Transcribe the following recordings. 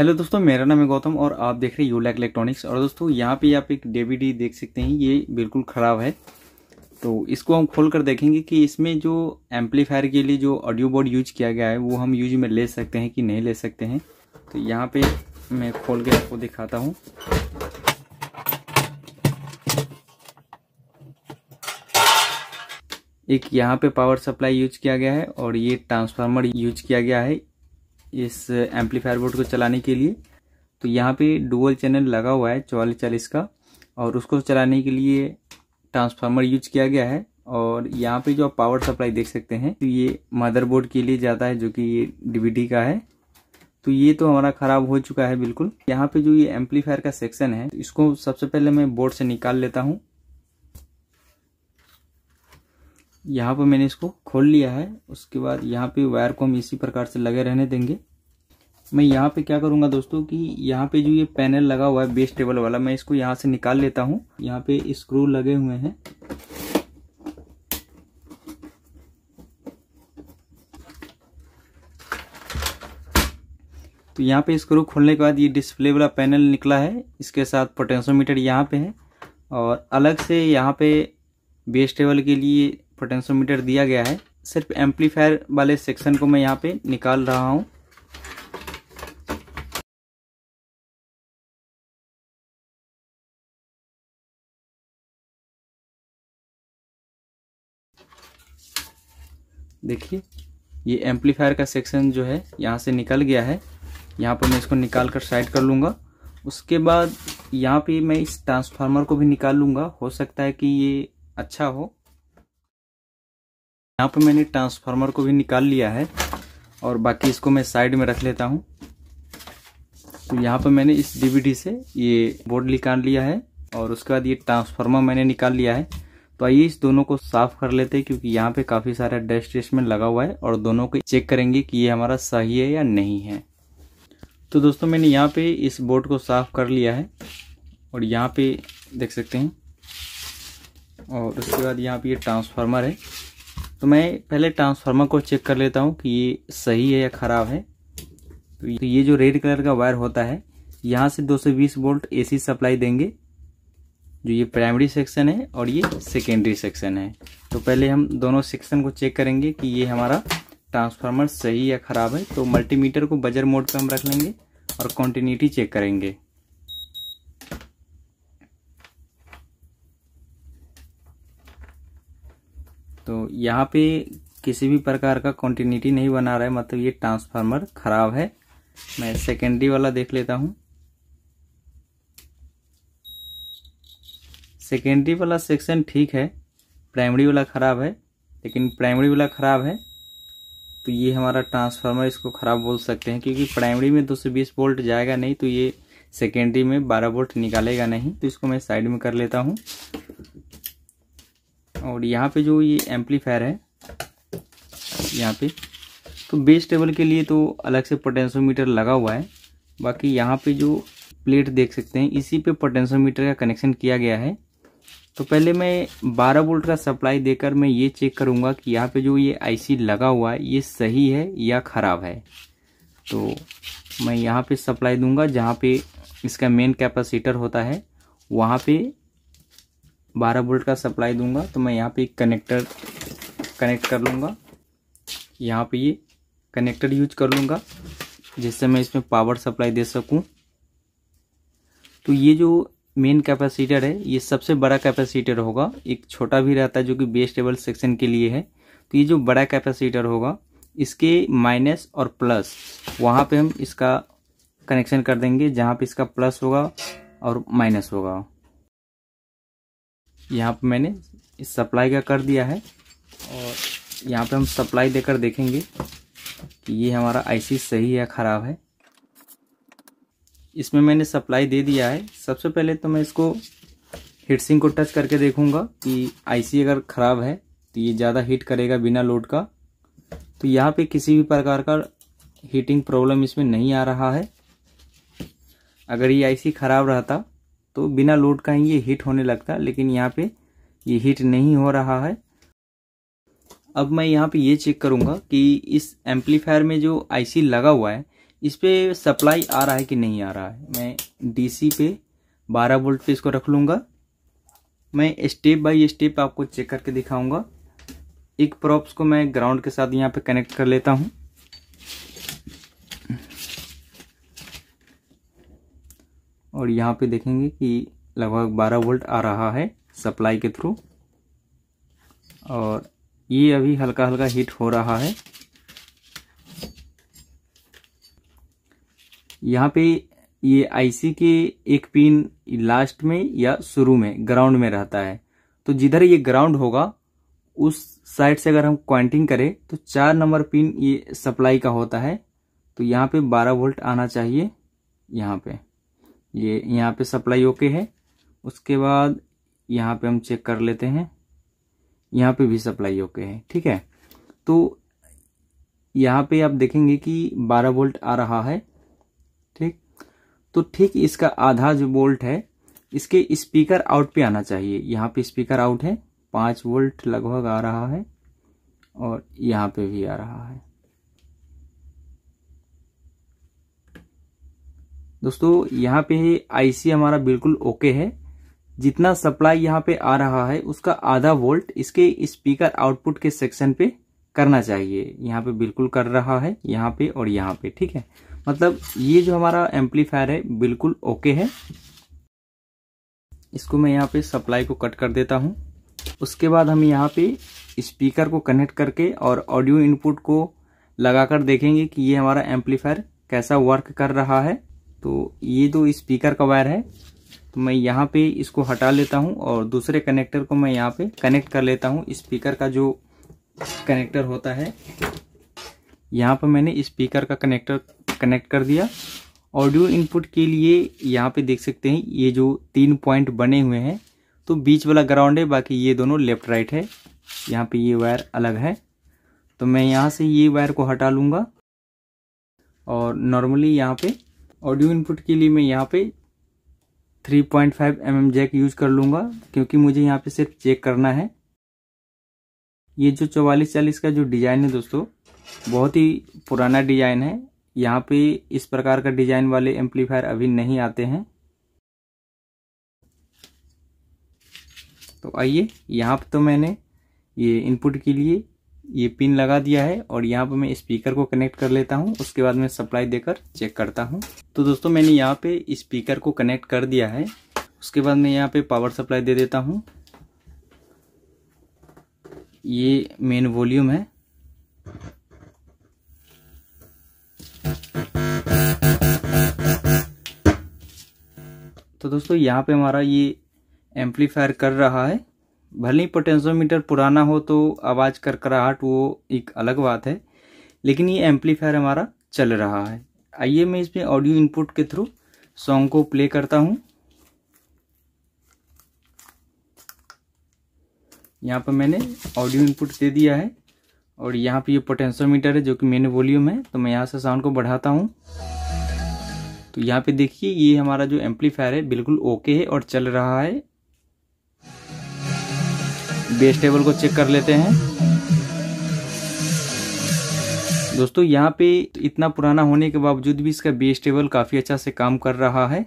hello दोस्तों मेरा नाम है गौतम और आप देख रहे हैं यूलैक इलेक्ट्रॉनिक्स और दोस्तों यहाँ पे आप एक डेवीडी देख सकते हैं ये बिल्कुल ख़राब है तो इसको हम खोल कर देखेंगे कि इसमें जो एम्पलीफायर के लिए जो ऑडियो बोर्ड यूज किया गया है वो हम यूज में ले सकते हैं कि नहीं ले सकते हैं तो यहाँ पर मैं खोल के आपको दिखाता हूँ एक यहाँ पे पावर सप्लाई यूज किया गया है और ये ट्रांसफार्मर यूज किया गया है इस एम्पलीफायर बोर्ड को चलाने के लिए तो यहाँ पे डुअल चैनल लगा हुआ है चौवालीस चालीस का और उसको चलाने के लिए ट्रांसफार्मर यूज किया गया है और यहाँ पे जो आप पावर सप्लाई देख सकते हैं तो ये मदरबोर्ड के लिए जाता है जो कि ये डीबीडी का है तो ये तो हमारा ख़राब हो चुका है बिल्कुल यहाँ पे जो ये एम्पलीफायर का सेक्शन है तो इसको सबसे पहले मैं बोर्ड से निकाल लेता हूँ यहाँ पर मैंने इसको खोल लिया है उसके बाद यहाँ पे वायर को हम इसी प्रकार से लगे रहने देंगे मैं यहाँ पे क्या करूँगा दोस्तों कि यहाँ पे जो ये पैनल लगा हुआ है बेस टेबल वाला मैं इसको यहाँ से निकाल लेता हूँ यहाँ पे स्क्रू लगे हुए हैं तो यहाँ पे स्क्रू खोलने के बाद ये डिस्प्ले वाला पैनल निकला है इसके साथ पोटेंशियोमीटर यहाँ पे है और अलग से यहाँ पे बेस टेबल के लिए पोटेंशियोमीटर दिया गया है सिर्फ एम्पलीफायर वाले सेक्शन को मैं यहाँ पे निकाल रहा हूँ देखिए ये एम्पलीफायर का सेक्शन जो है यहाँ से निकल गया है यहाँ पर मैं इसको निकाल कर साइड कर लूँगा उसके बाद यहाँ पे मैं इस ट्रांसफार्मर को भी निकाल लूँगा हो सकता है कि ये अच्छा हो यहाँ पर मैंने ट्रांसफार्मर को भी निकाल लिया है और बाकी इसको मैं साइड में रख लेता हूँ तो यहाँ पर मैंने इस डीवीडी से ये बोर्ड निकाल लिया है और उसके बाद ये ट्रांसफार्मर मैंने निकाल लिया है तो आइए इस दोनों को साफ कर लेते हैं क्योंकि यहाँ पे काफी सारा डस्ट में लगा हुआ है और दोनों को चेक करेंगे कि ये हमारा सही है या नहीं है तो दोस्तों मैंने यहाँ पे इस बोर्ड को साफ कर लिया है और यहाँ पे देख सकते हैं और उसके बाद यहाँ पे ये ट्रांसफार्मर है तो मैं पहले ट्रांसफार्मर को चेक कर लेता हूँ कि ये सही है या ख़राब है तो ये तो जो रेड कलर का वायर होता है यहाँ से 220 वोल्ट एसी सप्लाई देंगे जो ये प्राइमरी सेक्शन है और ये सेकेंडरी सेक्शन है तो पहले हम दोनों सेक्शन को चेक करेंगे कि ये हमारा ट्रांसफार्मर सही या ख़राब है तो मल्टीमीटर को बजर मोड पर हम रख लेंगे और कॉन्टीन्यूटी चेक करेंगे तो यहाँ पे किसी भी प्रकार का कॉन्टिन्यूटी नहीं बना रहा है मतलब ये ट्रांसफार्मर खराब है मैं सेकेंडरी वाला देख लेता हूँ सेकेंडरी वाला सेक्शन ठीक है प्राइमरी वाला ख़राब है लेकिन प्राइमरी वाला ख़राब है तो ये हमारा ट्रांसफार्मर इसको ख़राब बोल सकते हैं क्योंकि प्राइमरी में 220 वोल्ट जाएगा नहीं तो ये सेकेंडरी में 12 वोल्ट निकालेगा नहीं तो इसको मैं साइड में कर लेता हूँ और यहाँ पे जो ये एम्पलीफायर है यहाँ पे तो बेस टेबल के लिए तो अलग से पोटेंशियोमीटर लगा हुआ है बाकी यहाँ पे जो प्लेट देख सकते हैं इसी पे पोटेंशियोमीटर का कनेक्शन किया गया है तो पहले मैं 12 वोल्ट का सप्लाई देकर मैं ये चेक करूँगा कि यहाँ पे जो ये आईसी लगा हुआ है ये सही है या ख़राब है तो मैं यहाँ पर सप्लाई दूँगा जहाँ पर इसका मेन कैपेसिटर होता है वहाँ पर 12 बोल्ट का सप्लाई दूंगा तो मैं यहाँ पे एक कनेक्टर कनेक्ट कर लूँगा यहाँ पे ये कनेक्टर यूज कर लूँगा जिससे मैं इसमें पावर सप्लाई दे सकूँ तो ये जो मेन कैपेसिटर है ये सबसे बड़ा कैपेसिटर होगा एक छोटा भी रहता है जो कि बेस टेबल सेक्शन के लिए है तो ये जो बड़ा कैपेसिटर होगा इसके माइनस और प्लस वहाँ पे हम इसका कनेक्शन कर देंगे जहाँ पे इसका प्लस होगा और माइनस होगा यहाँ पर मैंने इस सप्लाई का कर दिया है और यहाँ पे हम सप्लाई देकर देखेंगे कि ये हमारा आईसी सही है ख़राब है इसमें मैंने सप्लाई दे दिया है सबसे पहले तो मैं इसको हीट सिंक को टच करके देखूंगा कि आईसी अगर ख़राब है तो ये ज़्यादा हीट करेगा बिना लोड का तो यहाँ पे किसी भी प्रकार का हीटिंग प्रॉब्लम इसमें नहीं आ रहा है अगर ये आई ख़राब रहता तो बिना लोड का ही ये हीट होने लगता है लेकिन यहाँ पे ये हीट नहीं हो रहा है अब मैं यहाँ पे ये चेक करूँगा कि इस एम्पलीफायर में जो आईसी लगा हुआ है इस पर सप्लाई आ रहा है कि नहीं आ रहा है मैं डीसी पे 12 वोल्ट पे इसको रख लूँगा मैं स्टेप बाय स्टेप आपको चेक करके दिखाऊंगा एक प्रॉप्स को मैं ग्राउंड के साथ यहाँ पे कनेक्ट कर लेता हूँ और यहाँ पे देखेंगे कि लगभग 12 वोल्ट आ रहा है सप्लाई के थ्रू और ये अभी हल्का हल्का हीट हो रहा है यहाँ पे ये आईसी के एक पिन लास्ट में या शुरू में ग्राउंड में रहता है तो जिधर ये ग्राउंड होगा उस साइड से अगर हम क्वांटिंग करें तो चार नंबर पिन ये सप्लाई का होता है तो यहाँ पे 12 वोल्ट आना चाहिए यहाँ पे ये यहाँ पे सप्लाई ओके है उसके बाद यहाँ पे हम चेक कर लेते हैं यहाँ पे भी सप्लाई ओके है ठीक है तो यहाँ पे आप देखेंगे कि 12 वोल्ट आ रहा है ठीक तो ठीक इसका आधा जो वोल्ट है इसके स्पीकर आउट पे आना चाहिए यहाँ पे स्पीकर आउट है पाँच वोल्ट लगभग आ रहा है और यहाँ पे भी आ रहा है दोस्तों यहाँ पे आईसी हमारा बिल्कुल ओके है जितना सप्लाई यहाँ पे आ रहा है उसका आधा वोल्ट इसके स्पीकर आउटपुट के सेक्शन पे करना चाहिए यहाँ पे बिल्कुल कर रहा है यहाँ पे और यहाँ पे ठीक है मतलब ये जो हमारा एम्पलीफायर है बिल्कुल ओके है इसको मैं यहाँ पे सप्लाई को कट कर देता हूँ उसके बाद हम यहाँ पे स्पीकर को कनेक्ट करके और ऑडियो इनपुट को लगाकर देखेंगे कि ये हमारा एम्पलीफायर कैसा वर्क कर रहा है तो ये जो स्पीकर का वायर है तो मैं यहाँ पे इसको हटा लेता हूँ और दूसरे कनेक्टर को मैं यहाँ पे कनेक्ट कर लेता हूँ स्पीकर का जो कनेक्टर होता है यहाँ पर मैंने स्पीकर का कनेक्टर कनेक्ट कर दिया ऑडियो इनपुट के लिए यहाँ पे देख सकते हैं ये जो तीन पॉइंट बने हुए हैं तो बीच वाला ग्राउंड है बाकी ये दोनों लेफ्ट राइट है यहाँ पे ये वायर अलग है तो मैं यहाँ से ये वायर को हटा लूँगा और नॉर्मली यहाँ पे ऑडियो इनपुट के लिए मैं यहाँ पे 3.5 पॉइंट mm जैक यूज कर लूँगा क्योंकि मुझे यहाँ पे सिर्फ चेक करना है ये जो चौवालीस चालीस का जो डिज़ाइन है दोस्तों बहुत ही पुराना डिज़ाइन है यहाँ पे इस प्रकार का डिज़ाइन वाले एम्पलीफायर अभी नहीं आते हैं तो आइए यहाँ पर तो मैंने ये इनपुट के लिए ये पिन लगा दिया है और यहाँ पर मैं स्पीकर को कनेक्ट कर लेता हूँ उसके बाद मैं सप्लाई देकर चेक करता हूँ तो दोस्तों मैंने यहाँ पे स्पीकर को कनेक्ट कर दिया है उसके बाद मैं यहाँ पे पावर सप्लाई दे देता हूँ ये मेन वॉल्यूम है तो दोस्तों यहाँ पे हमारा ये एम्पलीफायर कर रहा है भले ही पोटेंशियोमीटर पुराना हो तो आवाज़ करकराहट वो एक अलग बात है लेकिन ये एम्पलीफायर हमारा चल रहा है आइए मैं इसमें ऑडियो इनपुट के थ्रू सॉन्ग को प्ले करता हूँ यहाँ पर मैंने ऑडियो इनपुट दे दिया है और यहाँ पे ये पोटेंशियोमीटर है जो कि मेन वॉल्यूम है तो मैं यहाँ से साउंड को बढ़ाता हूँ तो यहाँ पे देखिए ये हमारा जो एम्पलीफायर है बिल्कुल ओके है और चल रहा है बेस टेबल को चेक कर लेते हैं दोस्तों यहाँ पे इतना पुराना होने के बावजूद भी इसका बेस टेबल काफ़ी अच्छा से काम कर रहा है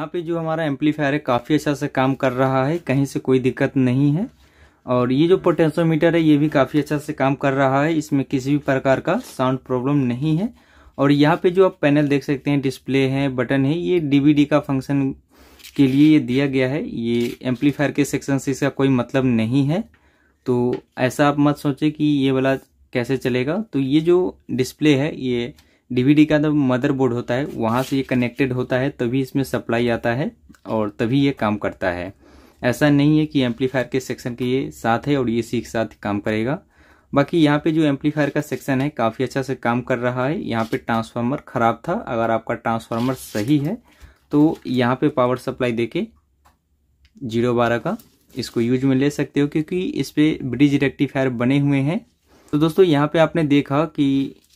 यहाँ पे जो हमारा एम्पलीफायर है काफ़ी अच्छा से काम कर रहा है कहीं से कोई दिक्कत नहीं है और ये जो पोटेंशियोमीटर है ये भी काफ़ी अच्छा से काम कर रहा है इसमें किसी भी प्रकार का साउंड प्रॉब्लम नहीं है और यहाँ पे जो आप पैनल देख सकते हैं डिस्प्ले है बटन है ये डीवीडी का फंक्शन के लिए ये दिया गया है ये एम्पलीफायर के सेक्शन से इसका कोई मतलब नहीं है तो ऐसा आप मत सोचें कि ये वाला कैसे चलेगा तो ये जो डिस्प्ले है ये डीवीडी का जो मदरबोर्ड होता है वहाँ से ये कनेक्टेड होता है तभी इसमें सप्लाई आता है और तभी ये काम करता है ऐसा नहीं है कि एम्पलीफायर के सेक्शन के ये साथ है और ये इसी के साथ काम करेगा बाकी यहाँ पे जो एम्पलीफायर का सेक्शन है काफ़ी अच्छा से काम कर रहा है यहाँ पे ट्रांसफार्मर ख़राब था अगर आपका ट्रांसफार्मर सही है तो यहाँ पे पावर सप्लाई देके जीरो बारह का इसको यूज में ले सकते हो क्योंकि इस पर ब्रिज रेक्टिफायर बने हुए हैं तो दोस्तों यहाँ पे आपने देखा कि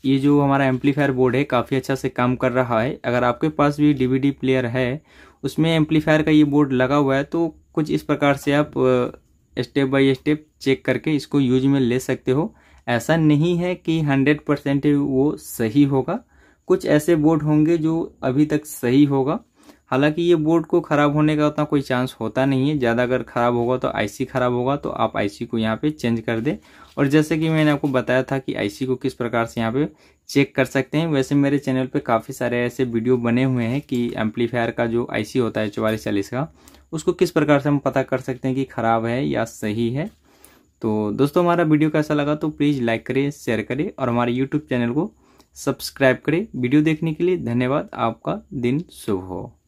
ये जो हमारा एम्पलीफायर बोर्ड है काफ़ी अच्छा से काम कर रहा है अगर आपके पास भी डीवीडी प्लेयर है उसमें एम्पलीफायर का ये बोर्ड लगा हुआ है तो कुछ इस प्रकार से आप स्टेप बाय स्टेप चेक करके इसको यूज में ले सकते हो ऐसा नहीं है कि हंड्रेड परसेंट वो सही होगा कुछ ऐसे बोर्ड होंगे जो अभी तक सही होगा हालांकि ये बोर्ड को ख़राब होने का उतना कोई चांस होता नहीं है ज़्यादा अगर ख़राब होगा तो आईसी ख़राब होगा तो आप आईसी को यहाँ पे चेंज कर दें और जैसे कि मैंने आपको बताया था कि आईसी को किस प्रकार से यहाँ पे चेक कर सकते हैं वैसे मेरे चैनल पे काफ़ी सारे ऐसे वीडियो बने हुए हैं कि एम्पलीफायर का जो आई होता है चौवालीस चालीस का उसको किस प्रकार से हम पता कर सकते हैं कि ख़राब है या सही है तो दोस्तों हमारा वीडियो कैसा लगा तो प्लीज़ लाइक करें शेयर करें और हमारे यूट्यूब चैनल को सब्सक्राइब करें वीडियो देखने के लिए धन्यवाद आपका दिन शुभ हो